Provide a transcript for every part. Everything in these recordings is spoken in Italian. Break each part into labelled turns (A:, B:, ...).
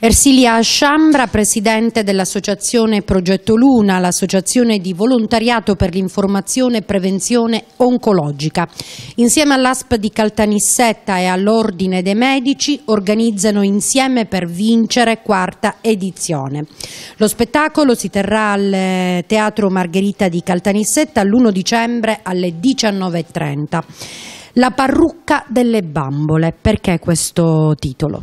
A: Ersilia Asciambra, presidente dell'associazione Progetto Luna, l'associazione di volontariato per l'informazione e prevenzione oncologica. Insieme all'ASP di Caltanissetta e all'Ordine dei Medici organizzano Insieme per Vincere quarta edizione. Lo spettacolo si terrà al eh, Teatro Margherita di Caltanissetta l'1 dicembre alle 19.30. La parrucca delle bambole, perché questo titolo?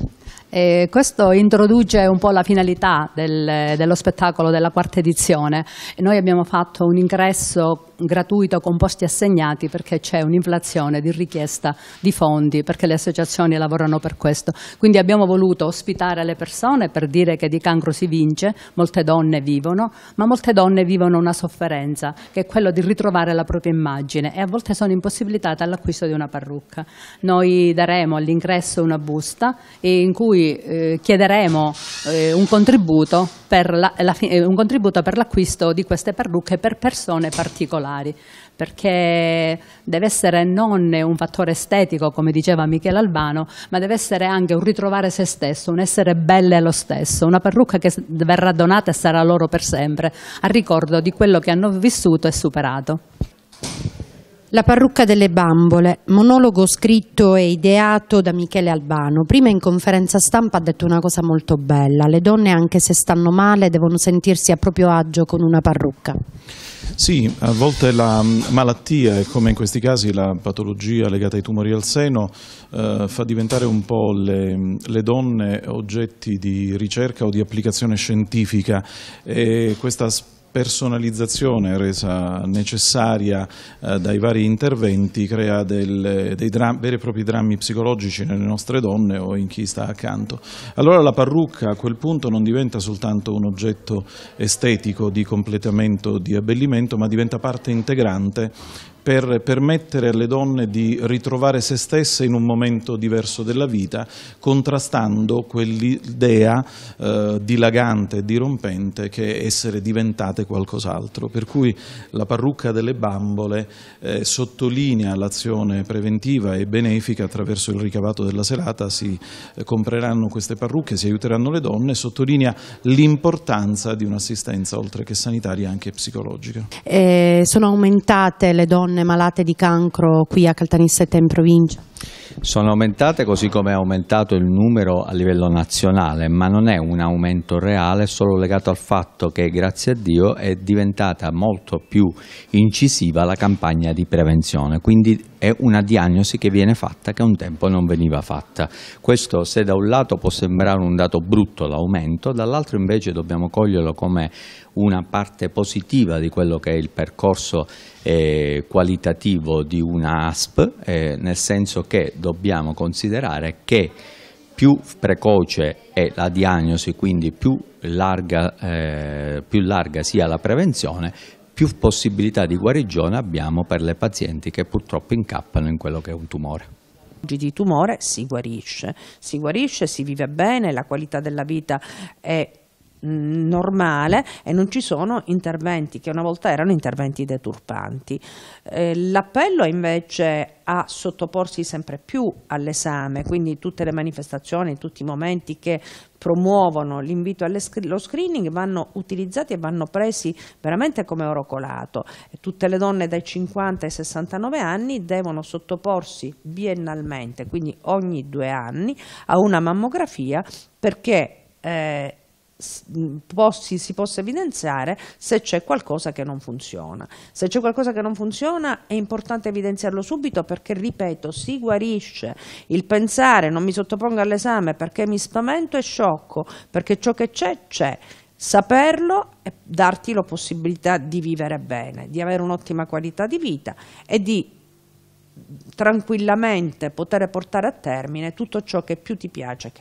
B: Eh, questo introduce un po' la finalità del, dello spettacolo della quarta edizione. Noi abbiamo fatto un ingresso gratuito con posti assegnati perché c'è un'inflazione di richiesta di fondi, perché le associazioni lavorano per questo. Quindi abbiamo voluto ospitare le persone per dire che di cancro si vince, molte donne vivono, ma molte donne vivono una sofferenza, che è quella di ritrovare la propria immagine e a volte sono impossibilitate all'acquisto di una parrucca. Noi daremo all'ingresso una busta in cui eh, chiederemo eh, un, contributo la, la, eh, un contributo per l'acquisto di queste parrucche per persone particolari perché deve essere non un fattore estetico, come diceva Michele Albano, ma deve essere anche un ritrovare se stesso, un essere belle lo stesso, una parrucca che verrà donata e sarà loro per sempre, a ricordo di quello che hanno vissuto e superato.
A: La parrucca delle bambole, monologo scritto e ideato da Michele Albano. Prima in conferenza stampa ha detto una cosa molto bella, le donne anche se stanno male devono sentirsi a proprio agio con una parrucca.
C: Sì, a volte la mm, malattia e come in questi casi la patologia legata ai tumori al seno eh, fa diventare un po' le, mm, le, donne oggetti di ricerca o di applicazione scientifica e questa personalizzazione resa necessaria eh, dai vari interventi crea del, dei dram, veri e propri drammi psicologici nelle nostre donne o in chi sta accanto. Allora la parrucca a quel punto non diventa soltanto un oggetto estetico di completamento, di abbellimento, ma diventa parte integrante per permettere alle donne di ritrovare se stesse in un momento diverso della vita, contrastando quell'idea eh, dilagante e dirompente che è essere diventate qualcos'altro. Per cui la parrucca delle bambole eh, sottolinea l'azione preventiva e benefica attraverso il ricavato della serata, si eh, compreranno queste parrucche, si aiuteranno le donne, sottolinea l'importanza di un'assistenza oltre che sanitaria anche psicologica.
A: Eh, sono aumentate le donne donne malate di cancro qui a Caltanissetta in provincia?
D: Sono aumentate così come è aumentato il numero a livello nazionale, ma non è un aumento reale, è solo legato al fatto che grazie a Dio è diventata molto più incisiva la campagna di prevenzione, quindi è una diagnosi che viene fatta che un tempo non veniva fatta. Questo se da un lato può sembrare un dato brutto l'aumento, dall'altro invece dobbiamo coglierlo come una parte positiva di quello che è il percorso eh, qualitativo di una ASP, eh, nel senso che dobbiamo considerare che più precoce è la diagnosi, quindi più larga, eh, più larga sia la prevenzione, più possibilità di guarigione abbiamo per le pazienti che purtroppo incappano in quello che è un tumore
E: di tumore si guarisce, si guarisce, si vive bene, la qualità della vita è Mm, normale e non ci sono interventi che una volta erano interventi deturpanti. Eh, l'appello è invece a sottoporsi sempre più all'esame, quindi tutte le manifestazioni, tutti i momenti che promuovono l'invito allo screening vanno utilizzati e vanno presi veramente come oro colato. Tutte le donne dai 50 ai 69 anni devono sottoporsi biennalmente, quindi ogni due anni, a una mammografia perché eh, Possi, si possa evidenziare se c'è qualcosa che non funziona. Se c'è qualcosa che non funziona è importante evidenziarlo subito perché, ripeto, si guarisce il pensare non mi sottopongo all'esame perché mi spavento è sciocco, perché ciò che c'è c'è. Saperlo e darti la possibilità di vivere bene, di avere un'ottima qualità di vita e di tranquillamente poter portare a termine tutto ciò che più ti piace.